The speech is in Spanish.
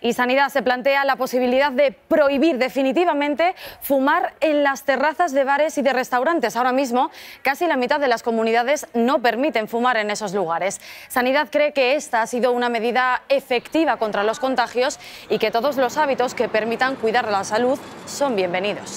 Y Sanidad se plantea la posibilidad de prohibir definitivamente fumar en las terrazas de bares y de restaurantes. Ahora mismo, casi la mitad de las comunidades no permiten fumar en esos lugares. Sanidad cree que esta ha sido una medida efectiva contra los contagios y que todos los hábitos que permitan cuidar la salud son bienvenidos.